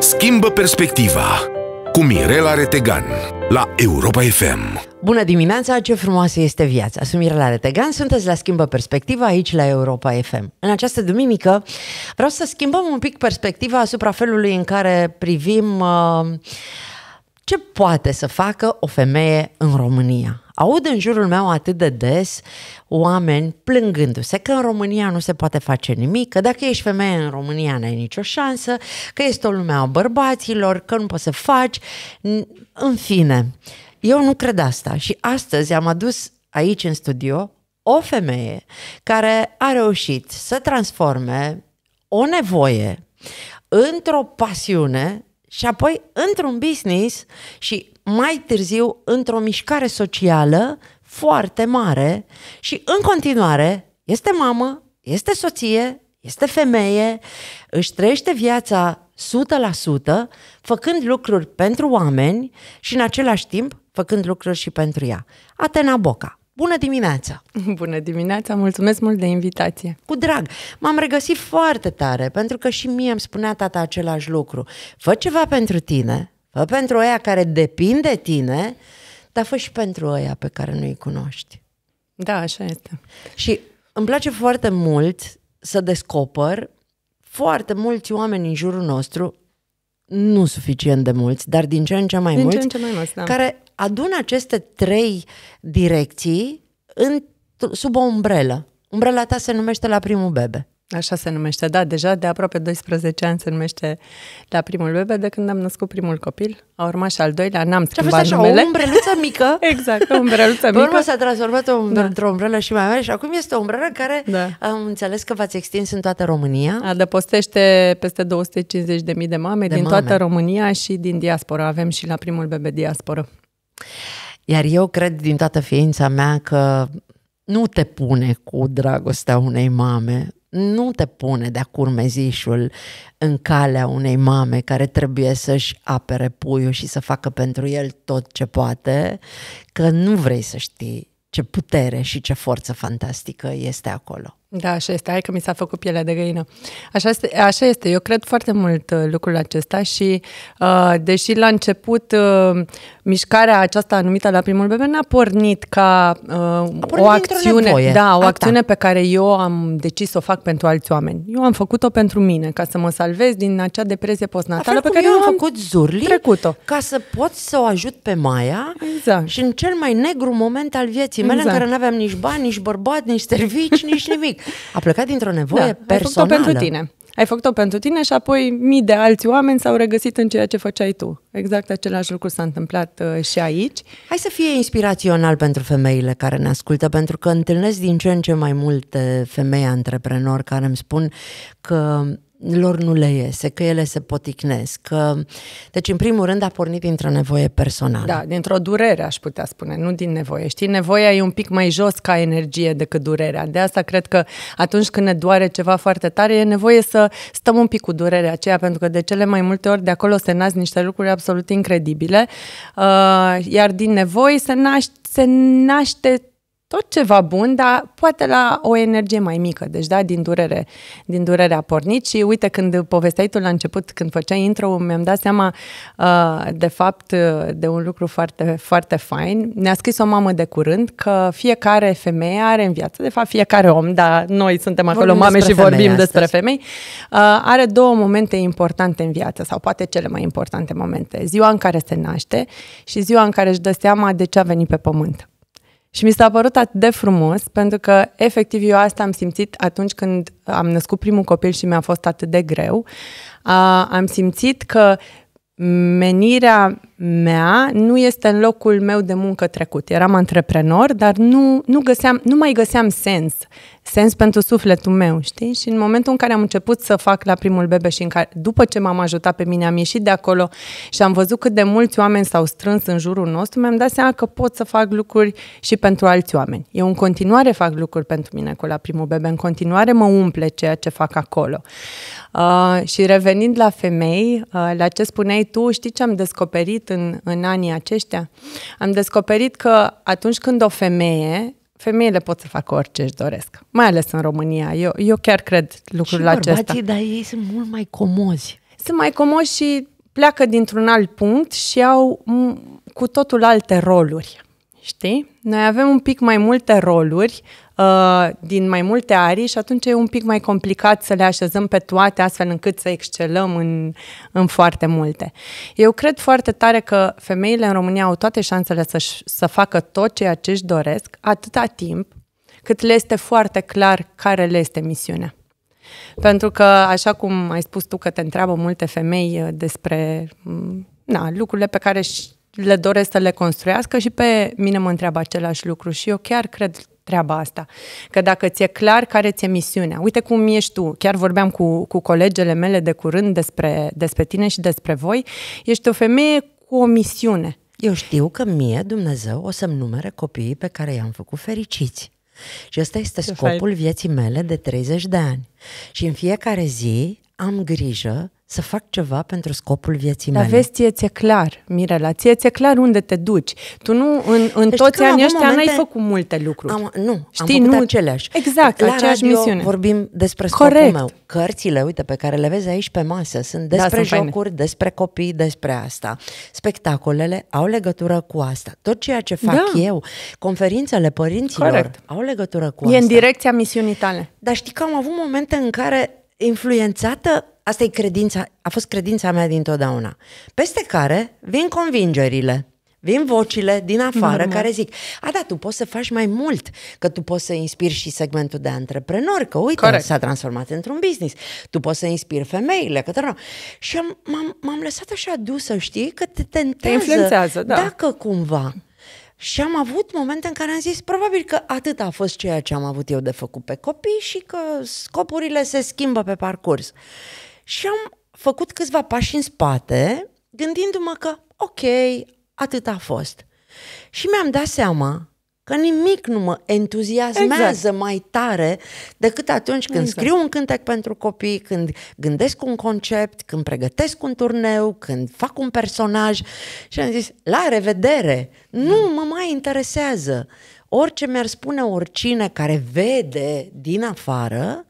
Schimbă perspectiva cu Mirela Retegan la Europa FM. Bună dimineața, ce frumoasă este viața! Sunt Mirela Retegan, sunteți la Schimbă Perspectiva aici la Europa FM. În această duminică vreau să schimbăm un pic perspectiva asupra felului în care privim uh, ce poate să facă o femeie în România Aud în jurul meu atât de des oameni plângându-se că în România nu se poate face nimic, că dacă ești femeie în România n-ai nicio șansă, că este o lume a bărbaților, că nu poți să faci. În fine, eu nu cred asta și astăzi am adus aici în studio o femeie care a reușit să transforme o nevoie într-o pasiune și apoi într-un business și mai târziu într-o mișcare socială foarte mare și în continuare este mamă, este soție, este femeie, își trăiește viața 100%, făcând lucruri pentru oameni și în același timp făcând lucruri și pentru ea. Atena Boca. Bună dimineața! Bună dimineața! Mulțumesc mult de invitație! Cu drag! M-am regăsit foarte tare, pentru că și mie îmi spunea tata același lucru. Fă ceva pentru tine, Fă pentru aia care depinde de tine, dar fă și pentru aia pe care nu-i cunoști. Da, așa este. Și îmi place foarte mult să descoper foarte mulți oameni în jurul nostru, nu suficient de mulți, dar din ce în ce mai din mulți, ce în ce mai mulți da. care adună aceste trei direcții în, sub o umbrelă. Umbrela ta se numește la primul bebe. Așa se numește, da, deja de aproape 12 ani se numește la primul bebe, de când am născut primul copil. A urmat și al doilea, n-am schimbat așa, numele. o umbreluță mică. exact, o umbreluță mică. Pe urmă s-a transformat da. într-o umbrelă și mai mare și acum este o umbrelă care da. am înțeles că v-ați extins în toată România. Adăpostește peste 250.000 de mame de din mame. toată România și din diaspora. Avem și la primul bebe diaspora. Iar eu cred din toată ființa mea că nu te pune cu dragostea unei mame nu te pune de-a curmezișul în calea unei mame care trebuie să-și apere puiul și să facă pentru el tot ce poate, că nu vrei să știi ce putere și ce forță fantastică este acolo. Da, așa este. Hai că mi s-a făcut pielea de găină. Așa este. Așa este. Eu cred foarte mult uh, lucrul acesta și uh, deși la început uh, mișcarea aceasta anumită la primul bebe n-a pornit ca pornit o acțiune, da, o acțiune pe care eu am decis să o fac pentru alți oameni. Eu am făcut-o pentru mine, ca să mă salvez din acea depresie postnatală pe care eu am făcut zurli trecut-o. ca să pot să o ajut pe Maia exact. și în cel mai negru moment al vieții mele exact. în care nu aveam nici bani, nici bărbat, nici servici, nici nimic. A plecat dintr-o nevoie da, personală. Ai pentru tine. Ai făcut-o pentru tine și apoi mii de alți oameni s-au regăsit în ceea ce făceai tu. Exact același lucru s-a întâmplat uh, și aici. Hai să fie inspirațional pentru femeile care ne ascultă, pentru că întâlnesc din ce în ce mai multe femei antreprenori care îmi spun că lor nu le iese, că ele se poticnesc. Că... Deci, în primul rând, a pornit dintr-o nevoie personală. Da, dintr-o durere, aș putea spune, nu din nevoie. Știi, nevoia e un pic mai jos ca energie decât durerea. De asta cred că atunci când ne doare ceva foarte tare, e nevoie să stăm un pic cu durerea aceea, pentru că de cele mai multe ori de acolo se nasc niște lucruri absolut incredibile, uh, iar din nevoi se, naș- se naște tot ceva bun, dar poate la o energie mai mică, deci da, din durere, din durere a pornit și uite când povesteai tu la început, când făceai intro mi-am dat seama uh, de fapt de un lucru foarte, foarte fain. Ne-a scris o mamă de curând că fiecare femeie are în viață, de fapt fiecare om, dar noi suntem acolo vorbim mame și vorbim astăzi. despre femei, uh, are două momente importante în viață sau poate cele mai importante momente, ziua în care se naște și ziua în care își dă seama de ce a venit pe pământ. Și mi s-a părut atât de frumos, pentru că efectiv eu asta am simțit atunci când am născut primul copil și mi-a fost atât de greu. Uh, am simțit că menirea mea nu este în locul meu de muncă trecut. Eram antreprenor, dar nu, nu, găseam, nu mai găseam sens. Sens pentru sufletul meu, știi? Și în momentul în care am început să fac la primul bebe și în care, după ce m-am ajutat pe mine, am ieșit de acolo și am văzut cât de mulți oameni s-au strâns în jurul nostru, mi-am dat seama că pot să fac lucruri și pentru alți oameni. Eu în continuare fac lucruri pentru mine cu la primul bebe, în continuare mă umple ceea ce fac acolo. Uh, și revenind la femei, uh, la ce spuneai tu, știi ce am descoperit în, în anii aceștia? Am descoperit că atunci când o femeie femeile pot să facă orice își doresc, mai ales în România. Eu, eu chiar cred lucrul și bărbații, dar ei sunt mult mai comozi. Sunt mai comozi și pleacă dintr-un alt punct și au cu totul alte roluri știi? Noi avem un pic mai multe roluri uh, din mai multe arii și atunci e un pic mai complicat să le așezăm pe toate astfel încât să excelăm în, în foarte multe. Eu cred foarte tare că femeile în România au toate șansele să, să facă tot ceea ce își doresc, atâta timp cât le este foarte clar care le este misiunea. Pentru că, așa cum ai spus tu că te întreabă multe femei uh, despre mm, na, lucrurile pe care le doresc să le construiască și pe mine mă întreabă același lucru și eu chiar cred treaba asta. Că dacă ți-e clar care ți-e misiunea, uite cum ești tu, chiar vorbeam cu, cu colegele mele de curând despre, despre tine și despre voi, ești o femeie cu o misiune. Eu știu că mie Dumnezeu o să-mi numere copiii pe care i-am făcut fericiți. Și ăsta este scopul vieții mele de 30 de ani. Și în fiecare zi am grijă să fac ceva pentru scopul vieții mele. Dar vezi, ție ți-e clar, Mirela, ție ți-e clar unde te duci. Tu nu, în, în deci toți anii ăștia momente... n-ai făcut multe lucruri. Am, nu, Știi, am făcut nu... aceleași. Exact, La aceeași misiune. vorbim despre scopul Corect. meu. Cărțile, uite, pe care le vezi aici pe masă, sunt da, despre da, sunt jocuri, faine. despre copii, despre asta. Spectacolele au legătură cu asta. Tot ceea ce fac da. eu, conferințele părinților, Corect. au legătură cu e asta. E în direcția misiunii tale. Dar știi că am avut momente în care influențată Asta e credința, a fost credința mea dintotdeauna. Peste care vin convingerile. Vin vocile din afară Normal. care zic, a, da, tu poți să faci mai mult, că tu poți să inspiri și segmentul de antreprenori, că uite, Corect. s-a transformat într-un business, tu poți să inspiri femeile, că tără. Și am, m-am, m-am lăsat așa dusă, știi, că te tentează. Te influențează, da. Dacă cumva. Și am avut momente în care am zis, probabil că atât a fost ceea ce am avut eu de făcut pe copii și că scopurile se schimbă pe parcurs. Și am făcut câțiva pași în spate, gândindu-mă că, ok, atât a fost. Și mi-am dat seama că nimic nu mă entuziasmează exact. mai tare decât atunci când exact. scriu un cântec pentru copii, când gândesc un concept, când pregătesc un turneu, când fac un personaj și am zis, la revedere, nu mm. mă mai interesează. Orice mi-ar spune oricine care vede din afară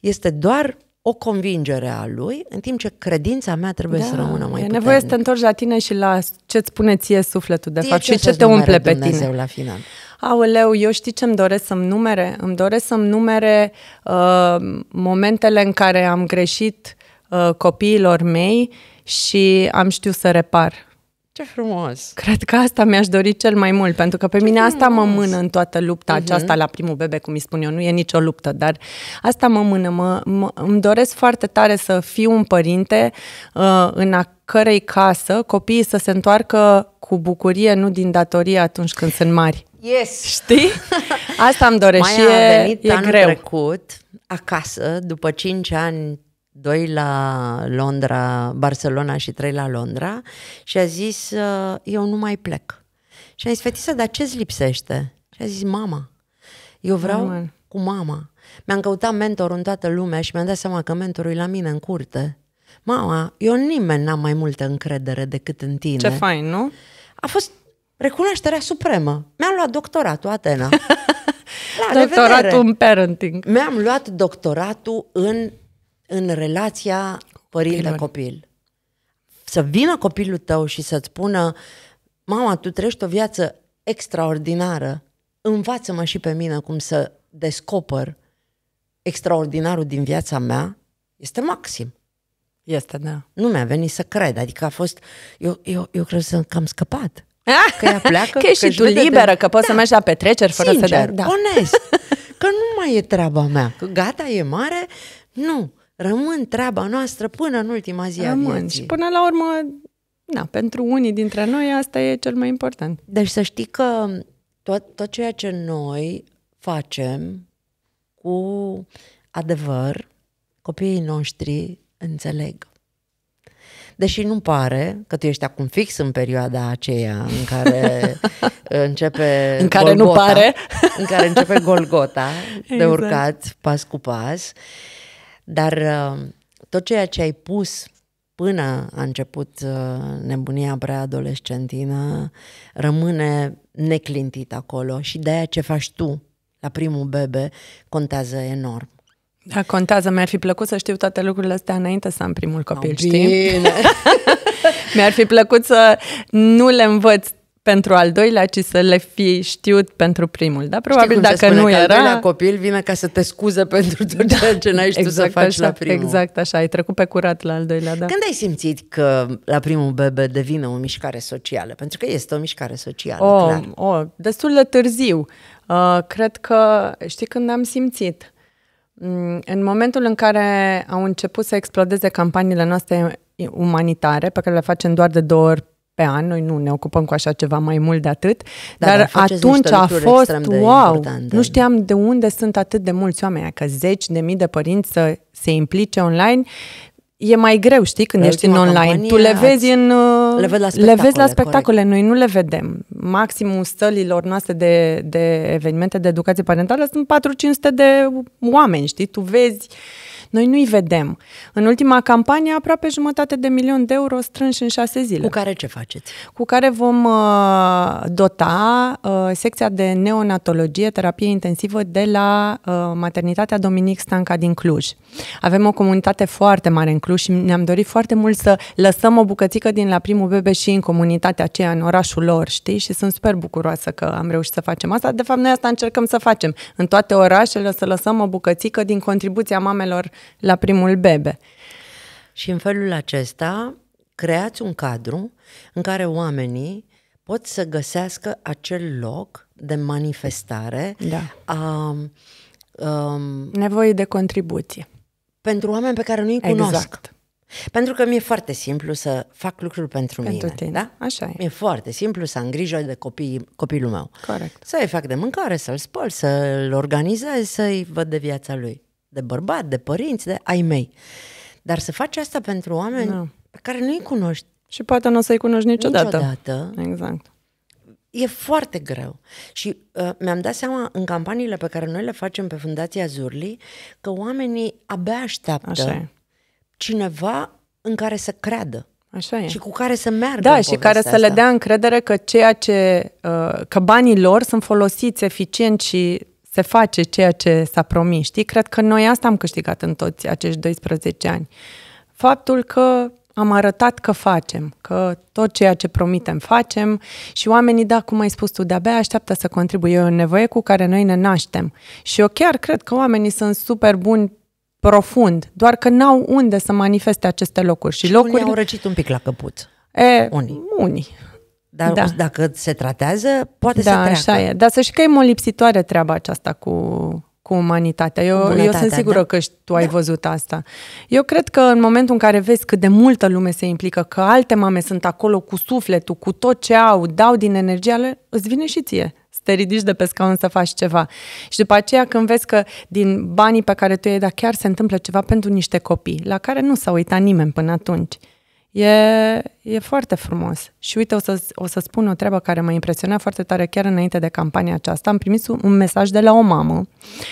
este doar o convingere a lui, în timp ce credința mea trebuie da, să rămână mai puternică. E nevoie să te întorci la tine și la ce îți spune ție sufletul, de ție fapt, ce și ce te umple pe Dumnezeu tine. la final. Aoleu, eu știi ce îmi doresc să-mi numere? Îmi doresc să-mi numere uh, momentele în care am greșit uh, copiilor mei și am știut să repar. Ce frumos! Cred că asta mi-aș dori cel mai mult, pentru că pe Ce mine frumos. asta mă mână în toată lupta uh-huh. aceasta la primul bebe, cum îi spun eu. Nu e nicio luptă, dar asta mă mână. Mă, mă, îmi doresc foarte tare să fiu un părinte uh, în a cărei casă copiii să se întoarcă cu bucurie, nu din datorie atunci când sunt mari. Yes! Știi? Asta îmi doresc Mai și a venit e anul greu. trecut acasă, după 5 ani doi la Londra, Barcelona și trei la Londra și a zis, uh, eu nu mai plec. Și a zis, fetiță, dar ce îți lipsește? Și a zis, mama. Eu vreau Normal. cu mama. Mi-am căutat mentor în toată lumea și mi-am dat seama că mentorul e la mine în curte. Mama, eu nimeni n-am mai multă încredere decât în tine. Ce fain, nu? A fost recunoașterea supremă. Mi-am luat doctoratul, Atena. La doctoratul revedere. în parenting. Mi-am luat doctoratul în în relația părinte-copil. Să vină copilul tău și să-ți spună mama, tu trăiești o viață extraordinară, învață-mă și pe mine cum să descoper extraordinarul din viața mea, este maxim. Este, da. Nu mi-a venit să cred, adică a fost, eu, eu, eu cred că am scăpat. Ah! Că ea pleacă, că, că și tu liberă, de... că poți da. să mergi la petreceri fără Sincer, să dai. Da. Onest, că nu mai e treaba mea, că gata, e mare, nu rămân treaba noastră până în ultima zi rămân. a vieții. Și până la urmă, na, pentru unii dintre noi asta e cel mai important. Deci să știi că tot, tot ceea ce noi facem cu adevăr, copiii noștri înțeleg. Deși nu pare că tu ești acum fix în perioada aceea în care începe în care Golgota, nu pare, în care începe Golgota exact. de urcat pas cu pas. Uh, dar uh, tot ceea ce ai pus până a început uh, nebunia preadolescentină rămâne neclintit acolo și de aia ce faci tu la primul bebe contează enorm. Da, contează. Mi-ar fi plăcut să știu toate lucrurile astea înainte să am primul copil, no, știi? Bine. Mi-ar fi plăcut să nu le învăț pentru al doilea, ci să le fi știut pentru primul. Da, probabil Știi dacă nu era... Al copil vine ca să te scuze pentru tot da, ceea ce n-ai știut exact să faci așa, la primul. Exact așa, ai trecut pe curat la al doilea, da. Când ai simțit că la primul bebe devine o mișcare socială? Pentru că este o mișcare socială, o, clar. O, destul de târziu. Uh, cred că, știi când am simțit? Mm, în momentul în care au început să explodeze campaniile noastre umanitare, pe care le facem doar de două ori pe an, noi nu ne ocupăm cu așa ceva mai mult de atât, da, dar, dar atunci a fost, wow, nu știam de unde sunt atât de mulți oameni, că adică zeci de mii de părinți să se implice online, e mai greu, știi, când ești în online. Tu le vezi în le, vezi la spectacole, le vezi la spectacole, corect. noi nu le vedem. Maximul stălilor noastre de, de evenimente de educație parentală sunt 4-500 de oameni, știi? Tu vezi noi nu-i vedem. În ultima campanie, aproape jumătate de milion de euro strânși în șase zile. Cu care ce faceți? Cu care vom uh, dota uh, secția de neonatologie, terapie intensivă de la uh, maternitatea Dominic Stanca din Cluj. Avem o comunitate foarte mare în Cluj și ne-am dorit foarte mult să lăsăm o bucățică din la primul bebe și în comunitatea aceea, în orașul lor, știi? Și sunt super bucuroasă că am reușit să facem asta. De fapt, noi asta încercăm să facem. În toate orașele să lăsăm o bucățică din contribuția mamelor la primul bebe. Și în felul acesta creați un cadru în care oamenii pot să găsească acel loc de manifestare da. a a nevoie de contribuție. Pentru oameni pe care nu-i cunosc. Exact. Pentru că mi-e foarte simplu să fac lucruri pentru, pentru mine. Tine. Da? Așa e. Mi-e foarte simplu să am grijă de copii, copilul meu. Corect. Să-i fac de mâncare, să-l spăl, să-l organizez, să-i văd de viața lui de bărbat, de părinți, de ai mei. Dar să faci asta pentru oameni da. pe care nu-i cunoști. Și poate nu o să-i cunoști niciodată. niciodată. Exact. E foarte greu. Și uh, mi-am dat seama în campaniile pe care noi le facem pe Fundația Zurli că oamenii abia așteaptă Așa cineva în care să creadă. Așa e. Și cu care să meargă. Da, și care asta. să le dea încredere că ceea ce. Uh, că banii lor sunt folosiți eficient și se face ceea ce s-a promis, știi? Cred că noi asta am câștigat în toți acești 12 ani. Faptul că am arătat că facem, că tot ceea ce promitem facem și oamenii, da, cum ai spus tu, de-abia așteaptă să contribuie. E o nevoie cu care noi ne naștem. Și eu chiar cred că oamenii sunt super buni profund, doar că n-au unde să manifeste aceste locuri. Și, și locuri... au răcit un pic la căpuț. E, unii. Unii. Dar da. dacă se tratează, poate da, să treacă. așa e. Dar să știi că e molipsitoare treaba aceasta cu, cu umanitatea. Eu, eu sunt sigură da. că tu ai da. văzut asta. Eu cred că în momentul în care vezi cât de multă lume se implică, că alte mame sunt acolo cu sufletul, cu tot ce au, dau din energia lor, îți vine și ție să te ridici de pe scaun să faci ceva. Și după aceea când vezi că din banii pe care tu i-ai dat chiar se întâmplă ceva pentru niște copii, la care nu s-a uitat nimeni până atunci – E, e foarte frumos. Și uite, o să, o să spun o treabă care m-a impresionat foarte tare chiar înainte de campania aceasta. Am primit un mesaj de la o mamă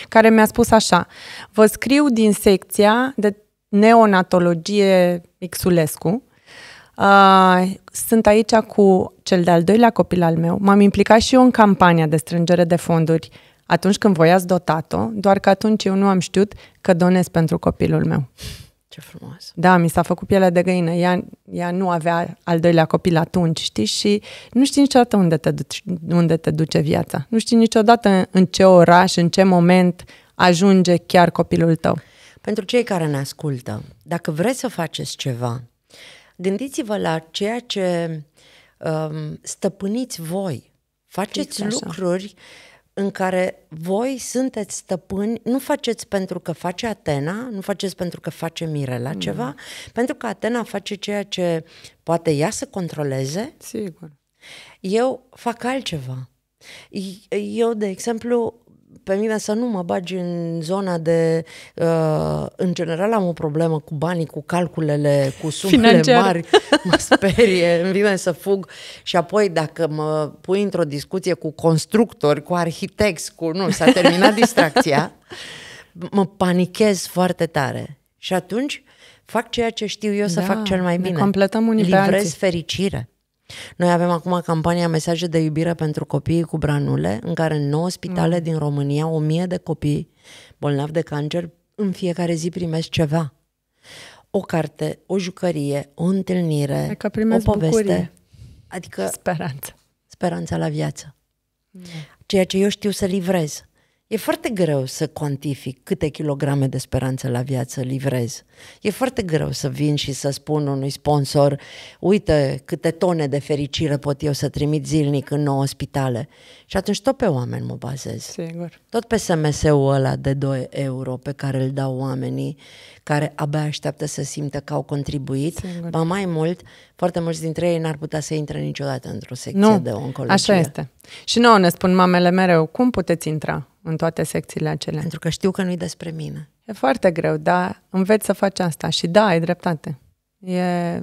care mi-a spus așa, vă scriu din secția de neonatologie Xulescu, Uh, sunt aici cu cel de-al doilea copil al meu. M-am implicat și eu în campania de strângere de fonduri atunci când voi ați dotat-o, doar că atunci eu nu am știut că donez pentru copilul meu. Ce frumos. Da, mi s-a făcut pielea de găină. Ea, ea nu avea al doilea copil atunci, știi? Și nu știi niciodată unde te, duci, unde te duce viața. Nu știi niciodată în ce oraș, în ce moment ajunge chiar copilul tău. Pentru cei care ne ascultă, dacă vreți să faceți ceva, gândiți-vă la ceea ce um, stăpâniți voi. Faceți lucruri așa în care voi sunteți stăpâni, nu faceți pentru că face Atena, nu faceți pentru că face Mirela mm. ceva, pentru că Atena face ceea ce poate ea să controleze. Sigur. Eu fac altceva. Eu, de exemplu, pe mine să nu mă bagi în zona de... Uh, în general am o problemă cu banii, cu calculele, cu sumele Financiar. mari. Mă sperie, îmi vine să fug. Și apoi dacă mă pui într-o discuție cu constructori, cu arhitecți, cu... Nu, s-a terminat distracția. Mă panichez foarte tare. Și atunci fac ceea ce știu eu da, să fac cel mai bine. Ne completăm unii Livrez fericire. Noi avem acum campania Mesaje de iubire pentru copiii cu branule, în care în 9 spitale mm. din România, o mie de copii bolnavi de cancer în fiecare zi primesc ceva. O carte, o jucărie, o întâlnire, adică o poveste. Bucurie. Adică speranță. Speranța la viață. Mm. Ceea ce eu știu să livrez. E foarte greu să cuantific câte kilograme de speranță la viață livrez. E foarte greu să vin și să spun unui sponsor, uite câte tone de fericire pot eu să trimit zilnic în nouă spitale. Și atunci tot pe oameni mă bazez. Sigur. Tot pe SMS-ul ăla de 2 euro pe care îl dau oamenii care abia așteaptă să simtă că au contribuit. Sigur. Ba mai mult, foarte mulți dintre ei n-ar putea să intre niciodată într-o secție nu, de oncologie. Așa este. Și nouă ne spun mamele mereu, cum puteți intra? în toate secțiile acelea. Pentru că știu că nu-i despre mine. E foarte greu, dar înveți să faci asta și da, ai dreptate. E,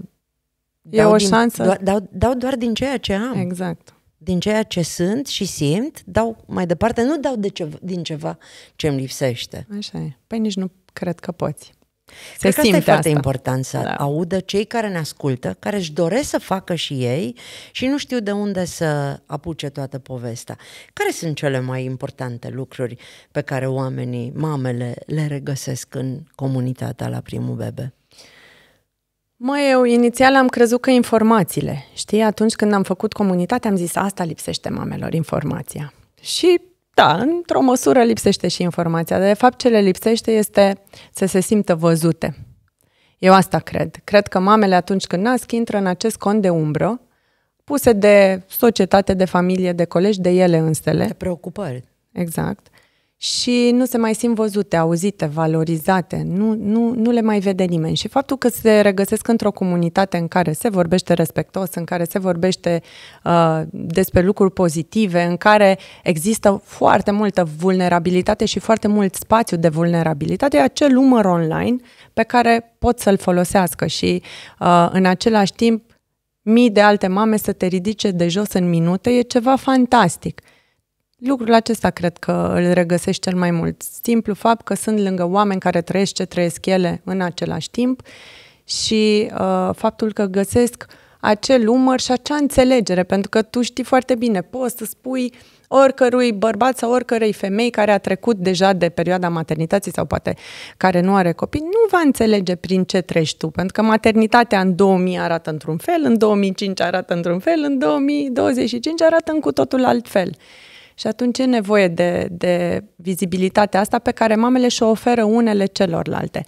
dau e o din, șansă. Doar, dau, dau doar din ceea ce am. Exact. Din ceea ce sunt și simt, dau mai departe, nu dau de ceva, din ceva ce îmi lipsește. Așa e. Păi nici nu cred că poți. Se Cred că asta e foarte asta. important să da. audă cei care ne ascultă, care își doresc să facă și ei și nu știu de unde să apuce toată povestea. Care sunt cele mai importante lucruri pe care oamenii, mamele, le regăsesc în comunitatea la primul bebe? Mă, eu inițial am crezut că informațiile. Știi, atunci când am făcut comunitate, am zis asta lipsește mamelor, informația. Și da, într-o măsură lipsește și informația, de fapt ce le lipsește este să se simtă văzute. Eu asta cred. Cred că mamele atunci când nasc intră în acest cont de umbră puse de societate, de familie, de colegi, de ele înstele. De preocupări. Exact și nu se mai simt văzute, auzite, valorizate, nu, nu, nu le mai vede nimeni. Și faptul că se regăsesc într-o comunitate în care se vorbește respectos, în care se vorbește uh, despre lucruri pozitive, în care există foarte multă vulnerabilitate și foarte mult spațiu de vulnerabilitate, e acel umăr online pe care pot să-l folosească și uh, în același timp mii de alte mame să te ridice de jos în minute e ceva fantastic. Lucrul acesta cred că îl regăsești cel mai mult. Simplu fapt că sunt lângă oameni care trăiesc ce trăiesc ele în același timp și uh, faptul că găsesc acel umăr și acea înțelegere, pentru că tu știi foarte bine, poți să spui oricărui bărbat sau oricărei femei care a trecut deja de perioada maternității sau poate care nu are copii, nu va înțelege prin ce treci tu, pentru că maternitatea în 2000 arată într-un fel, în 2005 arată într-un fel, în 2025 arată în cu totul altfel. fel. Și atunci e nevoie de, de vizibilitatea asta pe care mamele și-o oferă unele celorlalte.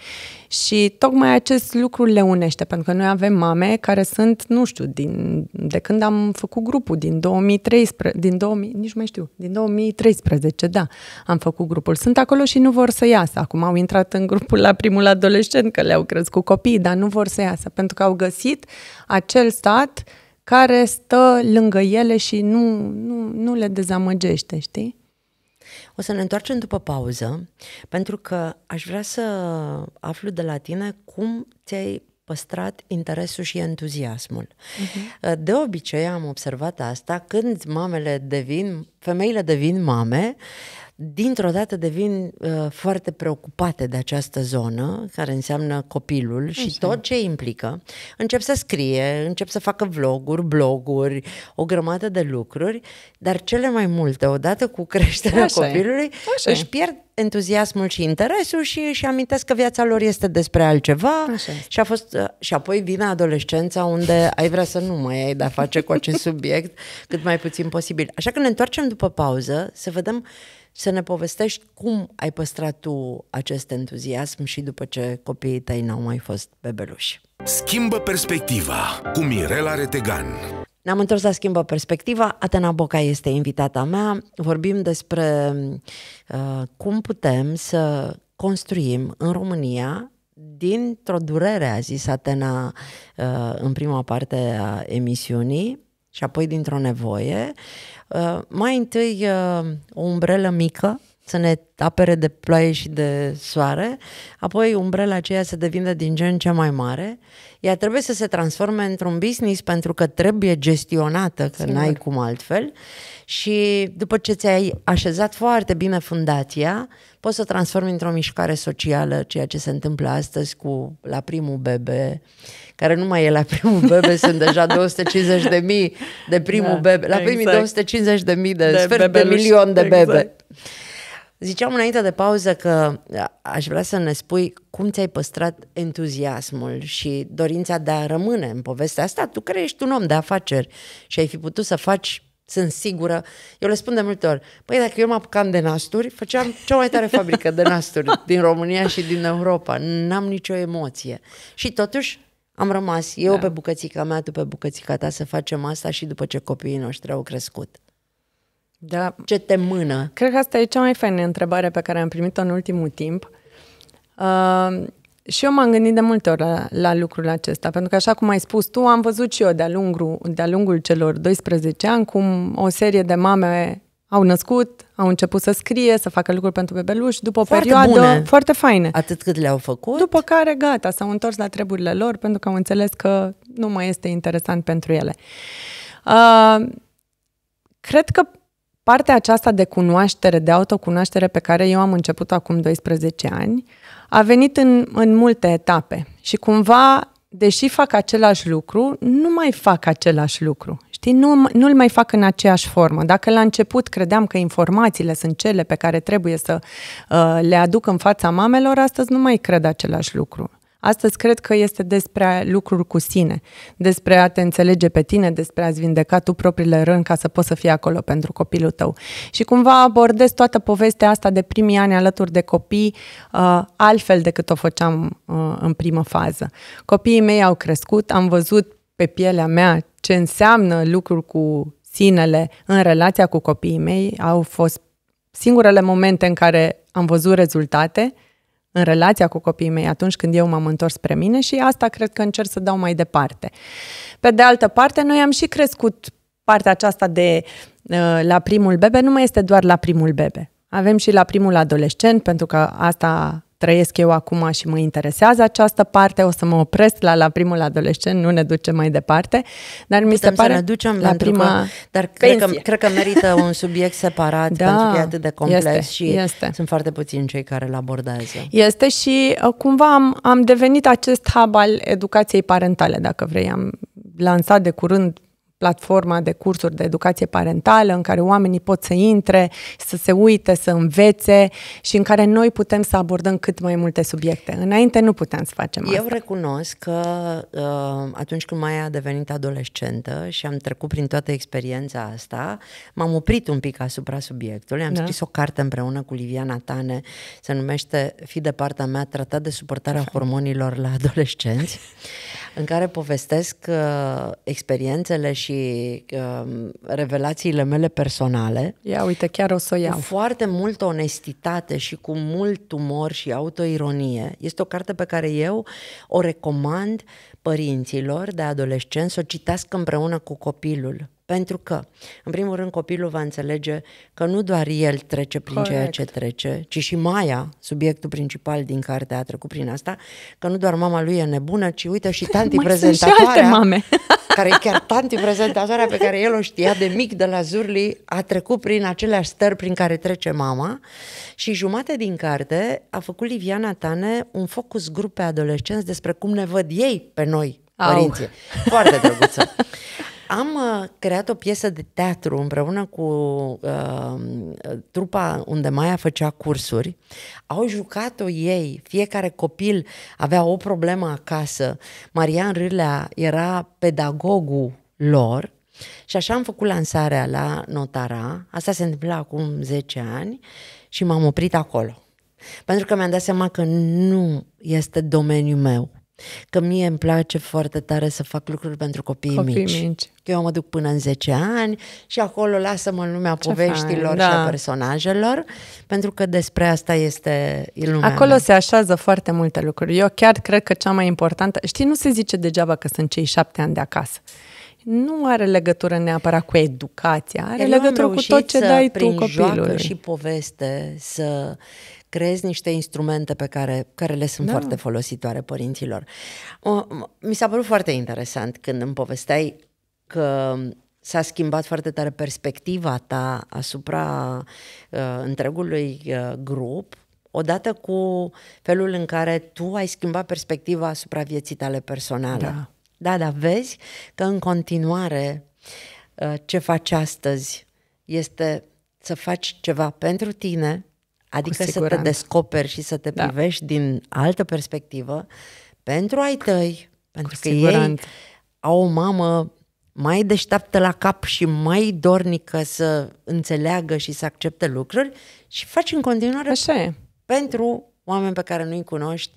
Și tocmai acest lucru le unește, pentru că noi avem mame care sunt, nu știu, din, de când am făcut grupul, din 2013, din 2000, nici mai știu, din 2013, da, am făcut grupul. Sunt acolo și nu vor să iasă. Acum au intrat în grupul la primul adolescent, că le-au crescut copiii, dar nu vor să iasă, pentru că au găsit acel stat care stă lângă ele și nu, nu, nu le dezamăgește, știi? O să ne întoarcem după pauză, pentru că aș vrea să aflu de la tine cum ți-ai păstrat interesul și entuziasmul. Uh-huh. De obicei am observat asta când mamele devin, femeile devin mame, uh, dintr-o dată devin uh, foarte preocupate de această zonă, care înseamnă copilul Așa. și tot ce implică. Încep să scrie, încep să facă vloguri, bloguri, o grămadă de lucruri, dar cele mai multe, odată cu creșterea Așa copilului, Așa își pierd entuziasmul și interesul și își amintesc că viața lor este despre altceva Așa. și a fost uh, și apoi vine adolescența unde ai vrea să nu mai ai de-a face cu acest subiect cât mai puțin posibil. Așa că ne întoarcem după pauză să vedem să ne povestești cum ai păstrat tu acest entuziasm și după ce copiii tăi n-au mai fost bebeluși. Schimbă perspectiva cu Mirela Retegan. Ne-am întors la Schimbă Perspectiva. Atena Boca este invitata mea. Vorbim despre uh, cum putem să construim în România dintr-o durere, a zis Atena uh, în prima parte a emisiunii, și apoi dintr-o nevoie. Uh, mai întâi uh, o umbrelă mică să ne apere de ploaie și de soare, apoi umbrela aceea se devine din ce în ce mai mare, ea trebuie să se transforme într-un business pentru că trebuie gestionată, că Sigur. n-ai cum altfel și după ce ți-ai așezat foarte bine fundația, poți să transformi într-o mișcare socială ceea ce se întâmplă astăzi cu la primul bebe, uh, care nu mai e la primul bebe, sunt deja 250 de mii de primul da, bebe, la primii exact. 250 de mii de, de sfert bebeluși, de milion de bebe. Exact. Ziceam înainte de pauză că aș vrea să ne spui cum ți-ai păstrat entuziasmul și dorința de a rămâne în povestea asta. Tu care ești un om de afaceri și ai fi putut să faci sunt sigură. Eu le spun de multe ori, păi dacă eu mă apucam de nasturi, făceam cea mai tare fabrică de nasturi din România și din Europa. N-am nicio emoție. Și totuși am rămas eu da. pe bucățica mea, tu pe bucățica ta să facem asta și după ce copiii noștri au crescut. Da. Ce te mână? Cred că asta e cea mai faină întrebare pe care am primit-o în ultimul timp. Uh, și eu m-am gândit de multe ori la, la lucrul acesta, pentru că așa cum ai spus tu, am văzut și eu de-a lungul, de-a lungul celor 12 ani cum o serie de mame au născut, au început să scrie, să facă lucruri pentru bebeluși, după o foarte perioadă bune. foarte faine. Atât cât le-au făcut? După care, gata, s-au întors la treburile lor pentru că au înțeles că nu mai este interesant pentru ele. Uh, cred că partea aceasta de cunoaștere, de autocunoaștere pe care eu am început acum 12 ani, a venit în, în multe etape și cumva, deși fac același lucru, nu mai fac același lucru. Știi, nu, nu-l mai fac în aceeași formă. Dacă la început credeam că informațiile sunt cele pe care trebuie să uh, le aduc în fața mamelor, astăzi nu mai cred același lucru. Astăzi cred că este despre lucruri cu sine, despre a te înțelege pe tine, despre a-ți vindeca tu propriile rând ca să poți să fii acolo pentru copilul tău. Și cumva abordez toată povestea asta de primii ani alături de copii uh, altfel decât o făceam uh, în primă fază. Copiii mei au crescut, am văzut pe pielea mea ce înseamnă lucruri cu sinele în relația cu copiii mei au fost singurele momente în care am văzut rezultate în relația cu copiii mei atunci când eu m-am întors spre mine și asta cred că încerc să dau mai departe. Pe de altă parte, noi am și crescut partea aceasta de uh, la primul bebe, nu mai este doar la primul bebe. Avem și la primul adolescent, pentru că asta trăiesc eu acum și mă interesează această parte, o să mă opresc la, la primul adolescent, nu ne duce mai departe, dar Putem mi se pare să ne ducem la prima că, dar cred că, cred că merită un subiect separat da, pentru că e atât de complex este, și este. sunt foarte puțini cei care îl abordează. Este și uh, cumva am, am devenit acest hub al educației parentale, dacă vrei. Am lansat de curând platforma de cursuri de educație parentală în care oamenii pot să intre, să se uite, să învețe și în care noi putem să abordăm cât mai multe subiecte. Înainte nu puteam să facem Eu asta. Eu recunosc că uh, atunci când mai a devenit adolescentă și am trecut prin toată experiența asta, m-am oprit un pic asupra subiectului. Am da. scris o carte împreună cu Liviana Tane, se numește Fi de partea mea, tratat de suportarea hormonilor la adolescenți. în care povestesc uh, experiențele și uh, revelațiile mele personale. Ia uite, chiar o să o iau. Cu foarte multă onestitate și cu mult umor și autoironie. Este o carte pe care eu o recomand părinților de adolescenți să o citească împreună cu copilul. Pentru că, în primul rând, copilul va înțelege că nu doar el trece prin Correct. ceea ce trece, ci și Maia, subiectul principal din carte, a trecut prin asta, că nu doar mama lui e nebună, ci uite și tanti prezentatoarea, mame. care e chiar tanti prezentatoarea pe care el o știa de mic, de la Zurli, a trecut prin aceleași stări prin care trece mama și jumate din carte a făcut Liviana Tane un focus grup pe adolescenți despre cum ne văd ei pe noi, părinții. Au. Foarte drăguță. am uh, creat o piesă de teatru împreună cu uh, trupa unde Maia făcea cursuri. Au jucat-o ei, fiecare copil avea o problemă acasă. Marian Rilea era pedagogul lor și așa am făcut lansarea la Notara. Asta se întâmpla acum 10 ani și m-am oprit acolo. Pentru că mi-am dat seama că nu este domeniul meu. Că mie îmi place foarte tare să fac lucruri pentru copiii, copiii mici. mici. Eu mă duc până în 10 ani și acolo lasă-mă în lumea Ce poveștilor fain, da. și a da. personajelor, pentru că despre asta este lumea Acolo mea. se așează foarte multe lucruri. Eu chiar cred că cea mai importantă... Știi, nu se zice degeaba că sunt cei șapte ani de acasă nu are legătură neapărat cu educația, are Eu legătură cu tot ce dai tu copilului. Joacă și poveste să creezi niște instrumente pe care, care le sunt da. foarte folositoare părinților. O, mi s-a părut foarte interesant când îmi povesteai că s-a schimbat foarte tare perspectiva ta asupra uh, întregului uh, grup, odată cu felul în care tu ai schimbat perspectiva asupra vieții tale personale. Da. Da, dar vezi că în continuare uh, ce faci astăzi este să faci ceva pentru tine, adică să te descoperi și să te da. privești din altă perspectivă, pentru ai tăi, pentru Cu că siguranță. ei au o mamă mai deșteaptă la cap și mai dornică să înțeleagă și să accepte lucruri și faci în continuare Așa e. pentru oameni pe care nu-i cunoști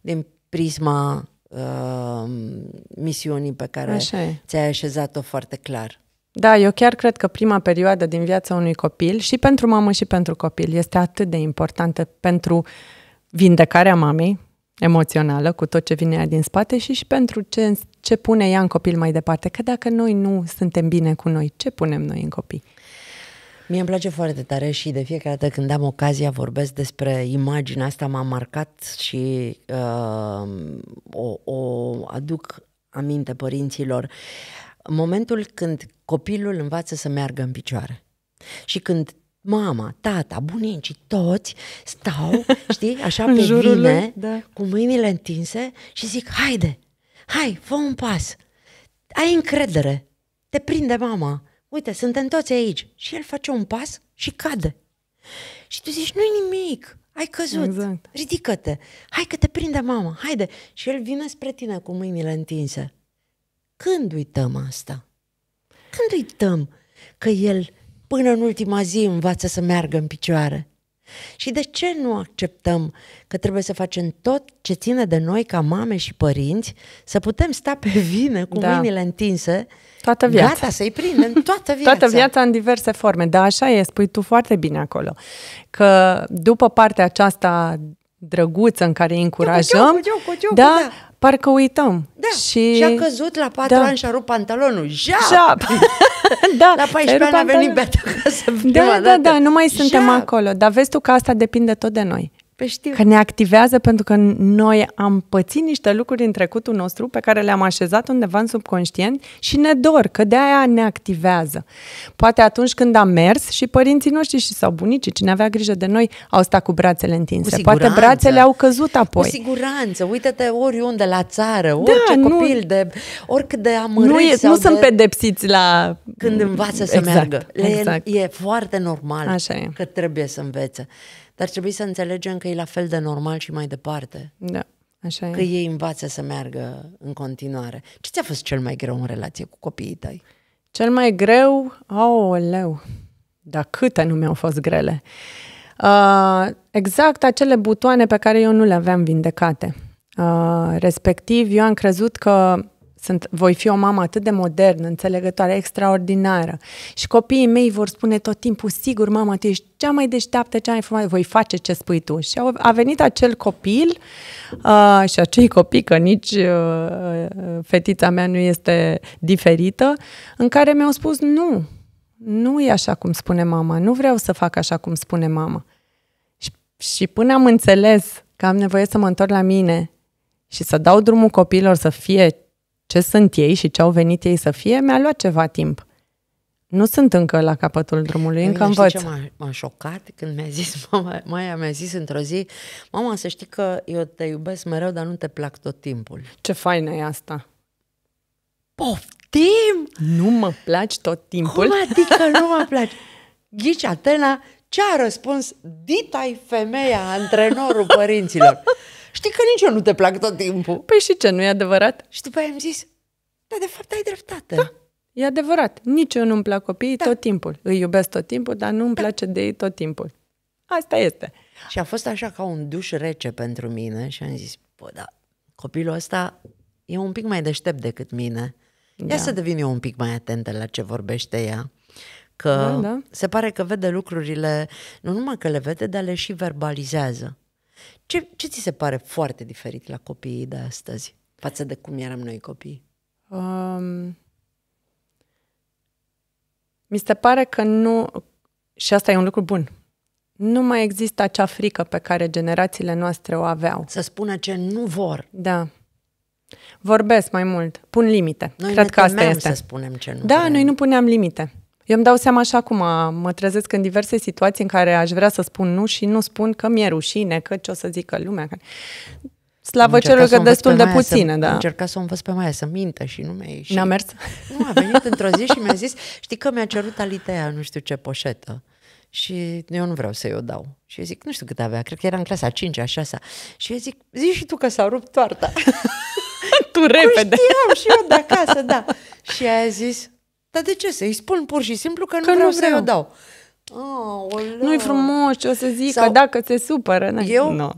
din prisma uh, misiunii pe care ți-ai așezat-o foarte clar. Da, eu chiar cred că prima perioadă din viața unui copil, și pentru mamă și pentru copil, este atât de importantă pentru vindecarea mamei emoțională cu tot ce vine ea din spate și și pentru ce, ce pune ea în copil mai departe. Că dacă noi nu suntem bine cu noi, ce punem noi în copii? Mie îmi place foarte tare și de fiecare dată când am ocazia vorbesc despre imaginea asta, m-a marcat și uh, o, o aduc aminte părinților. Momentul când copilul învață să meargă în picioare și când mama, tata, bunicii, toți stau, știi, așa pe jurul vine, lui, da. cu mâinile întinse și zic, haide, hai, fă un pas, ai încredere, te prinde mama, uite, suntem toți aici. Și el face un pas și cade. Și tu zici, nu-i nimic, ai căzut, exact. ridică-te, hai că te prinde mama, haide. Și el vine spre tine cu mâinile întinse. Când uităm asta? Când uităm că el până în ultima zi învață să meargă în picioare? Și de ce nu acceptăm că trebuie să facem tot ce ține de noi ca mame și părinți, să putem sta pe vine, cu da. mâinile întinse, toată viața. gata să-i prindem toată viața. toată viața în diverse forme, dar așa e, spui tu foarte bine acolo, că după partea aceasta drăguță în care îi încurajăm, cu, da, da parcă uităm. Da, și, și a căzut la patru da. ani și a rupt pantalonul. Jap! Jap! da, la 14 ani a venit beata acasă Da, da, da, nu mai suntem Jap! acolo. Dar vezi tu că asta depinde tot de noi. Pe păi știu. Că ne activează pentru că noi am pățit niște lucruri în trecutul nostru pe care le-am așezat undeva în subconștient și ne dor, că de aia ne activează. Poate atunci când am mers și părinții noștri și sau bunicii, cine avea grijă de noi, au stat cu brațele întinse. Cu Poate brațele au căzut apoi. Cu siguranță. Uite-te oriunde la țară, da, orice da, copil nu, de oricât de amărât nu, e, nu de... sunt pedepsiți la când învață să exact, meargă. exact. E, e foarte normal Așa e. că trebuie să învețe dar trebuie să înțelegem că e la fel de normal și mai departe. Da, așa e. Că ei învață să meargă în continuare. Ce ți-a fost cel mai greu în relație cu copiii tăi? Cel mai greu? Oh, leu. Dar câte nu mi-au fost grele. Uh, exact acele butoane pe care eu nu le aveam vindecate. Uh, respectiv, eu am crezut că sunt, voi fi o mamă atât de modernă, înțelegătoare, extraordinară. Și copiii mei vor spune tot timpul, sigur, mama, tu ești cea mai deșteaptă, cea mai frumoasă, voi face ce spui tu. Și au, a venit acel copil uh, și acei copii, că nici uh, uh, fetița mea nu este diferită, în care mi-au spus, nu, nu e așa cum spune mama, nu vreau să fac așa cum spune mama. Și, și până am înțeles că am nevoie să mă întorc la mine și să dau drumul copiilor să fie ce sunt ei și ce au venit ei să fie, mi-a luat ceva timp. Nu sunt încă la capătul drumului, păi, încă învăț. Știi ce m-a, m-a șocat când mi-a zis, mama, Maia mi-a zis într-o zi, mama, să știi că eu te iubesc mereu, dar nu te plac tot timpul. Ce faină e asta! Poftim! Nu mă placi tot timpul? Cum adică nu mă placi? Ghici, Atena, ce a răspuns Dita-i femeia, antrenorul părinților? Știi că nici eu nu te plac tot timpul. Păi și ce, nu e adevărat? Și după aia am zis, da, de fapt ai dreptate. Da. E adevărat, nici eu nu-mi plac copiii da. tot timpul. Îi iubesc tot timpul, dar nu-mi da. place de ei tot timpul. Asta este. Și a fost așa ca un duș rece pentru mine și am zis, bă, da, copilul ăsta e un pic mai deștept decât mine. Ia da. să devin eu un pic mai atentă la ce vorbește ea. Că da, da. se pare că vede lucrurile, nu numai că le vede, dar le și verbalizează. Ce, ce ți se pare foarte diferit la copiii de astăzi față de cum eram noi copii? Um, mi se pare că nu, și asta e un lucru bun, nu mai există acea frică pe care generațiile noastre o aveau. Să spună ce nu vor. Da. Vorbesc mai mult, pun limite. Noi Cred ne că asta este. să spunem ce nu. Da, vrem. noi nu puneam limite. Eu îmi dau seama așa cum uh, mă trezesc în diverse situații în care aș vrea să spun nu și nu spun că mi-e rușine, că ce o să zică lumea. Slavă celor că destul de puține, da. Încerca să o învăț pe Maia să mintă și nu mi-a ieșit. N-a mers? Nu, a venit într-o zi și mi-a zis, știi că mi-a cerut Alitea nu știu ce poșetă. Și eu nu vreau să-i o dau. Și eu zic, nu știu cât avea, cred că era în clasa 5 a 6 Și eu zic, zici și tu că s-a rupt toarta. tu repede. Cum păi știam și eu de acasă, da. Și a zis, dar de ce să-i spun pur și simplu că, că nu vreau, vreau. să-i o dau? Oh, Nu-i frumos ce o să zică Sau... dacă se supără. n Eu, no.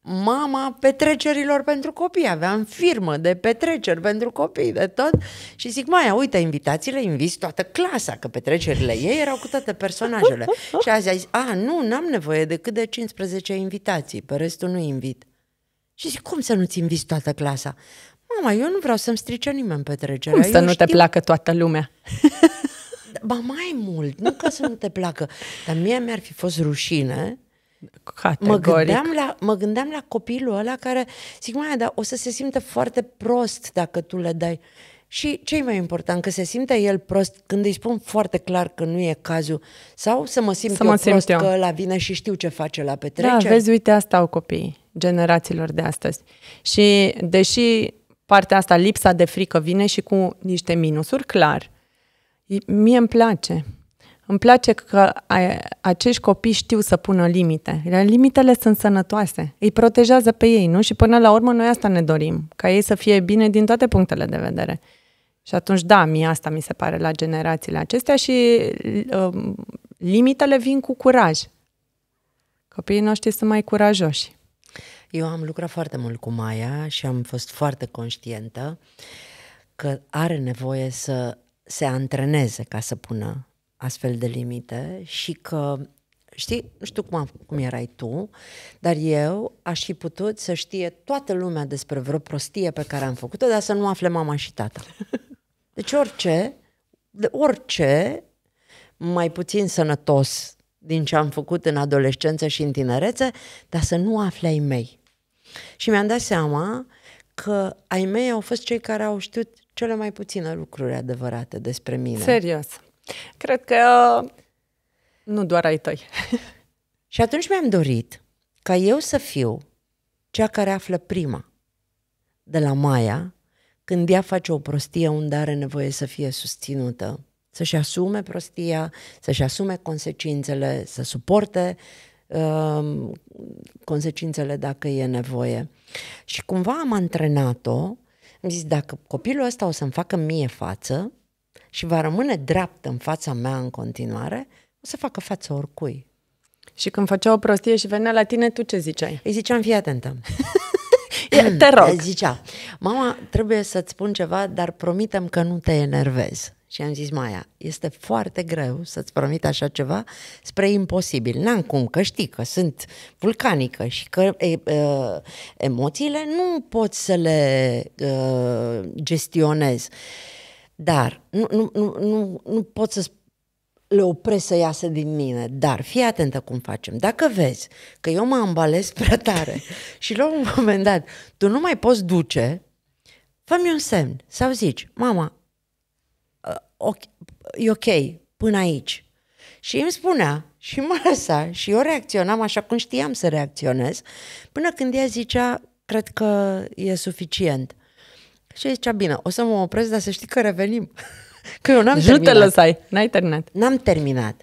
mama petrecerilor pentru copii, aveam firmă de petreceri pentru copii, de tot. Și zic, mai uite, invitațiile, invis toată clasa, că petrecerile ei erau cu toate personajele. și azi a zis, a, nu, n-am nevoie decât de 15 invitații, pe restul nu invit. Și zic, cum să nu-ți inviți toată clasa? Mama, eu nu vreau să-mi strice nimeni petrecerea. Cum să eu nu știu... te placă toată lumea? ba mai mult, nu ca să nu te placă, dar mie mi-ar fi fost rușine Categoric. Mă gândeam, la, mă gândeam la copilul ăla care, zic, mai, dar o să se simte foarte prost dacă tu le dai. Și ce mai important, că se simte el prost când îi spun foarte clar că nu e cazul sau să mă simt să eu mă simt prost eu. că la vine și știu ce face la petrecere? Da, vezi, uite, asta au copiii generațiilor de astăzi. Și deși partea asta, lipsa de frică, vine și cu niște minusuri, clar. Mie îmi place. Îmi place că acești copii știu să pună limite. Limitele sunt sănătoase. Îi protejează pe ei, nu? Și până la urmă noi asta ne dorim, ca ei să fie bine din toate punctele de vedere. Și atunci, da, mie asta mi se pare la generațiile acestea și um, limitele vin cu curaj. Copiii noștri sunt mai curajoși. Eu am lucrat foarte mult cu Maia și am fost foarte conștientă că are nevoie să se antreneze ca să pună astfel de limite și că Știi, nu știu cum, cum erai tu, dar eu aș fi putut să știe toată lumea despre vreo prostie pe care am făcut-o, dar să nu afle mama și tata. Deci orice, de orice mai puțin sănătos din ce am făcut în adolescență și în tinerețe, dar să nu afle ai mei. Și mi-am dat seama că ai mei au fost cei care au știut cele mai puține lucruri adevărate despre mine. Serios. Cred că nu doar ai tăi. și atunci mi-am dorit ca eu să fiu cea care află prima de la Maia când ea face o prostie unde are nevoie să fie susținută, să-și asume prostia, să-și asume consecințele, să suporte Um, consecințele dacă e nevoie. Și cumva am antrenat-o, am zis, dacă copilul ăsta o să-mi facă mie față și va rămâne dreaptă în fața mea în continuare, o să facă față oricui. Și când făcea o prostie și venea la tine, tu ce ziceai? Îi ziceam, fii atentă. Te rog. Zicea, mama, trebuie să-ți spun ceva, dar promitem că nu te enervezi. Și am zis, Maia, este foarte greu să-ți promit așa ceva spre imposibil. N-am cum, că știi că sunt vulcanică și că e, e, emoțiile nu pot să le e, gestionez. Dar nu, nu, nu, nu, nu pot să le opresc să iasă din mine. Dar fii atentă cum facem. Dacă vezi că eu mă ambalez prea tare și la un moment dat tu nu mai poți duce, fă-mi un semn sau zici, mama, okay, e ok, până aici. Și îmi spunea și mă lăsa și eu reacționam așa cum știam să reacționez, până când ea zicea, cred că e suficient. Și zicea, bine, o să mă opresc, dar să știi că revenim. Că eu n-am deci terminat. Nu te lăsai, n-ai terminat. N-am terminat.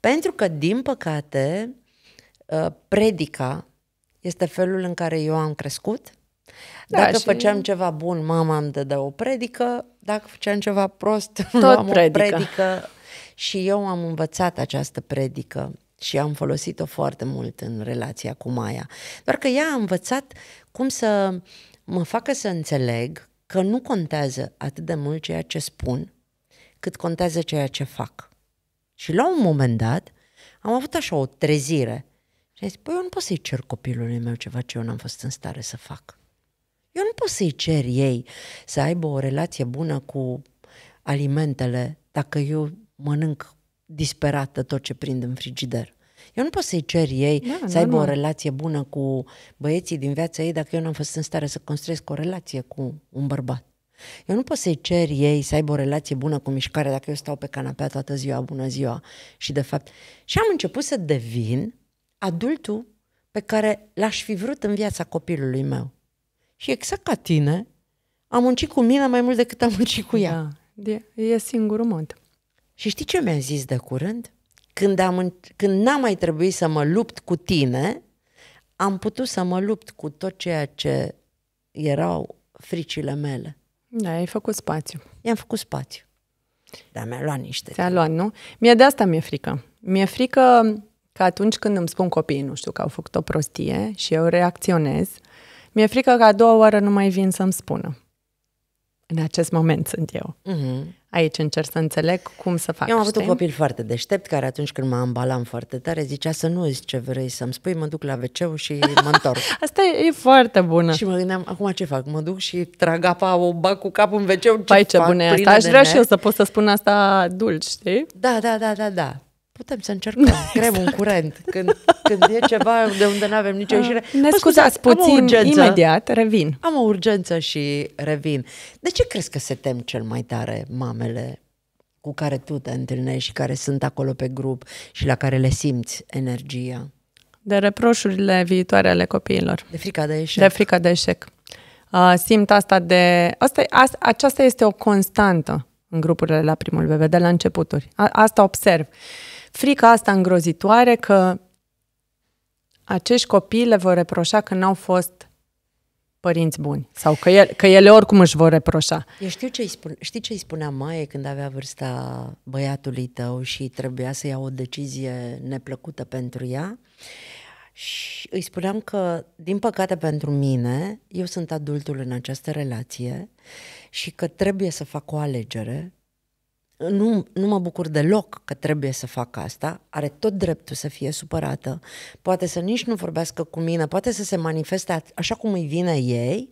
Pentru că, din păcate, uh, predica este felul în care eu am crescut, da, dacă și... făceam ceva bun, mama îmi dădea o predică, dacă făceam ceva prost, Tot luam predică. o predică. Și eu am învățat această predică și am folosit-o foarte mult în relația cu Maia. Doar că ea a învățat cum să mă facă să înțeleg că nu contează atât de mult ceea ce spun, cât contează ceea ce fac. Și la un moment dat am avut așa o trezire. Și am zis, păi eu nu pot să-i cer copilului meu ceva ce eu n-am fost în stare să fac. Eu nu pot să-i cer ei să aibă o relație bună cu alimentele dacă eu mănânc disperată tot ce prind în frigider. Eu nu pot să-i cer ei da, să da, aibă nu. o da. relație bună cu băieții din viața ei dacă eu nu am fost în stare să construiesc o relație cu un bărbat. Eu nu pot să-i cer ei să aibă o relație bună cu mișcarea dacă eu stau pe canapea toată ziua, bună ziua. Și de fapt... Și am început să devin adultul pe care l-aș fi vrut în viața copilului meu. Și exact ca tine, a muncit cu mine mai mult decât a muncit cu ea. Da, e singurul mod. Și știi ce mi-a zis de curând? Când, am, când n-am mai trebuit să mă lupt cu tine, am putut să mă lupt cu tot ceea ce erau fricile mele. Da, ai făcut spațiu. I-am făcut spațiu. Dar mi-a luat niște. Ți-a luat, nu? Mie de asta mi-e frică. Mi-e frică că atunci când îmi spun copiii, nu știu, că au făcut o prostie și eu reacționez, mi-e frică că a doua oară nu mai vin să-mi spună. În acest moment sunt eu. Mm-hmm. Aici încerc să înțeleg cum să fac. Eu am avut un copil foarte deștept care atunci când mă ambalam foarte tare zicea să nu zici ce vrei să-mi spui, mă duc la wc și mă întorc. Asta e, e foarte bună. Și mă gândeam, acum ce fac? Mă duc și trag apa, o bag cu capul în wc ce Pai, ce fac, bună e asta. Aș vrea și eu să pot să spun asta dulci, știi? Da, da, da, da, da putem să încercăm, creăm un exact. curent când, când e ceva de unde nu avem nicio ah, ieșire. Ne păi scuzați, scuzați puțin, urgență, imediat revin. Am o urgență și revin. De ce crezi că se tem cel mai tare mamele cu care tu te întâlnești și care sunt acolo pe grup și la care le simți energia? De reproșurile viitoare ale copiilor. De frica de eșec. De frica de eșec. Uh, simt asta de... Asta, a, aceasta este o constantă în grupurile la primul bebe, de la începuturi. A, asta observ. Uh, frica asta îngrozitoare că acești copii le vor reproșa că n-au fost părinți buni sau că el, că ele oricum își vor reproșa. Eu știu ce îi spun, știi ce îi spunea Maie când avea vârsta băiatului tău și trebuia să ia o decizie neplăcută pentru ea? Și îi spuneam că, din păcate pentru mine, eu sunt adultul în această relație și că trebuie să fac o alegere nu, nu mă bucur deloc că trebuie să fac asta, are tot dreptul să fie supărată, poate să nici nu vorbească cu mine, poate să se manifeste așa cum îi vine ei,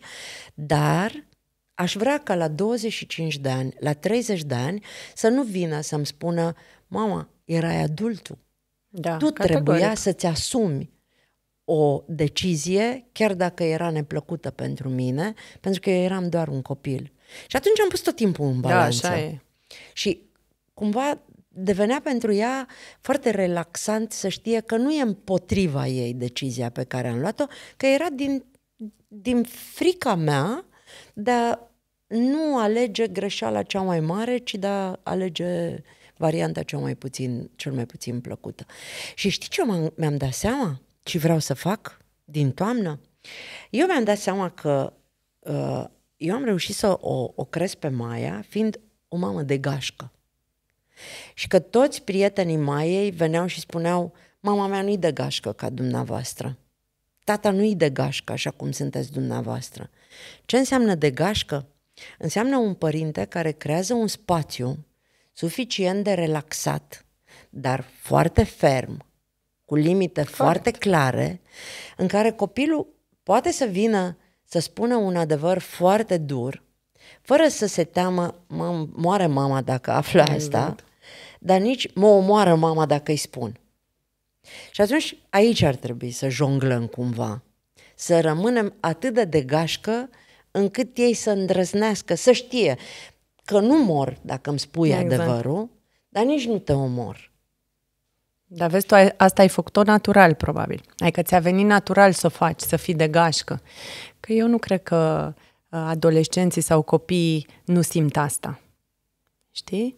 dar aș vrea ca la 25 de ani, la 30 de ani, să nu vină să-mi spună, mama, erai adultul, da, tu categoric. trebuia să-ți asumi o decizie, chiar dacă era neplăcută pentru mine, pentru că eu eram doar un copil. Și atunci am pus tot timpul în da, balanță. Da, așa e. Și cumva devenea pentru ea foarte relaxant să știe că nu e împotriva ei decizia pe care am luat-o, că era din, din frica mea de a nu alege greșeala cea mai mare, ci de a alege varianta cea mai puțin, cel mai puțin plăcută. Și știi ce m-am, mi-am dat seama? Ce vreau să fac din toamnă? Eu mi-am dat seama că uh, eu am reușit să o, o cresc pe Maia, fiind o mamă de gașcă. Și că toți prietenii ei veneau și spuneau, mama mea nu-i de gașcă ca dumneavoastră. Tata nu-i de gașcă așa cum sunteți dumneavoastră. Ce înseamnă de gașcă? Înseamnă un părinte care creează un spațiu suficient de relaxat, dar foarte ferm, cu limite Correct. foarte clare, în care copilul poate să vină să spună un adevăr foarte dur, fără să se teamă, mă moare mama dacă află exact. asta, dar nici mă omoară mama dacă îi spun. Și atunci aici ar trebui să jonglăm cumva, să rămânem atât de degașcă încât ei să îndrăznească, să știe că nu mor dacă îmi spui exact. adevărul, dar nici nu te omor. Dar vezi, tu ai, asta ai făcut-o natural, probabil. Adică ți-a venit natural să o faci, să fii de gașcă. Că eu nu cred că Uh, adolescenții sau copiii nu simt asta. Știi?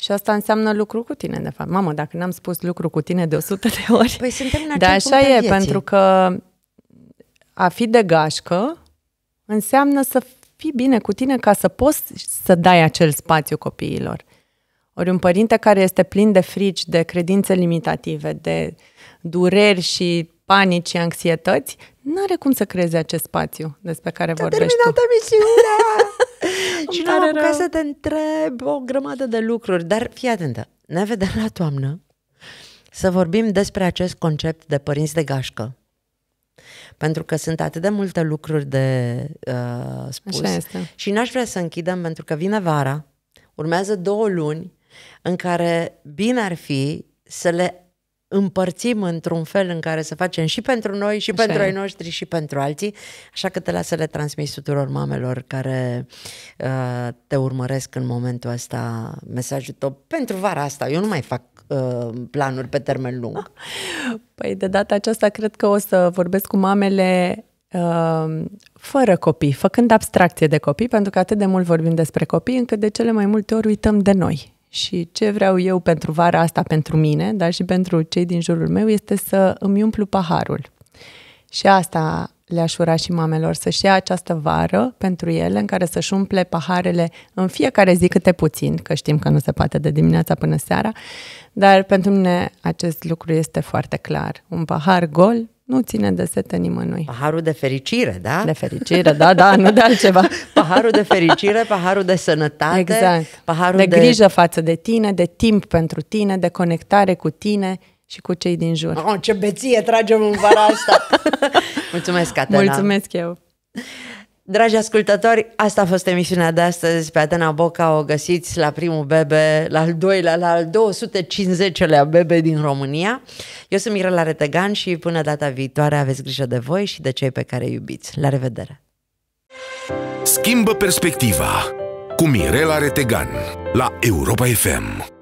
Și asta înseamnă lucru cu tine, de fapt. Mamă, dacă n-am spus lucru cu tine de 100 de ori. Păi suntem în Dar așa e, vieții. pentru că a fi de gașcă înseamnă să fii bine cu tine ca să poți să dai acel spațiu copiilor. Ori un părinte care este plin de frici, de credințe limitative, de dureri și panici și anxietăți, nu are cum să creeze acest spațiu despre care te vorbești terminat tu. emisiunea! și nu am ca să te întreb o grămadă de lucruri, dar fii atentă, ne vedem la toamnă să vorbim despre acest concept de părinți de gașcă. Pentru că sunt atât de multe lucruri de uh, spus. Așa este. Și n-aș vrea să închidem pentru că vine vara, urmează două luni în care bine ar fi să le împărțim într-un fel în care să facem și pentru noi, și Așa pentru ai noștri, și pentru alții. Așa că te las să le transmis tuturor mamelor care uh, te urmăresc în momentul ăsta mesajul tău pentru vara asta. Eu nu mai fac uh, planuri pe termen lung. Păi de data aceasta cred că o să vorbesc cu mamele uh, fără copii, făcând abstracție de copii, pentru că atât de mult vorbim despre copii încât de cele mai multe ori uităm de noi și ce vreau eu pentru vara asta, pentru mine, dar și pentru cei din jurul meu, este să îmi umplu paharul. Și asta le-aș ura și mamelor, să-și ia această vară pentru ele, în care să-și umple paharele în fiecare zi câte puțin, că știm că nu se poate de dimineața până seara, dar pentru mine acest lucru este foarte clar. Un pahar gol nu ține de sete nimănui. Paharul de fericire, da? De fericire, da, da, nu de altceva. paharul de fericire, paharul de sănătate, exact. paharul de, de grijă față de tine, de timp pentru tine, de conectare cu tine și cu cei din jur. Oh, ce beție tragem în vara asta! Mulțumesc, Atena! Mulțumesc eu! Dragi ascultători, asta a fost emisiunea de astăzi pe Atena Boca. O găsiți la primul bebe, la al doilea, la al 250-lea bebe din România. Eu sunt Mirela Retegan și până data viitoare aveți grijă de voi și de cei pe care iubiți. La revedere! Schimbă perspectiva cu Mirela Retegan la Europa FM.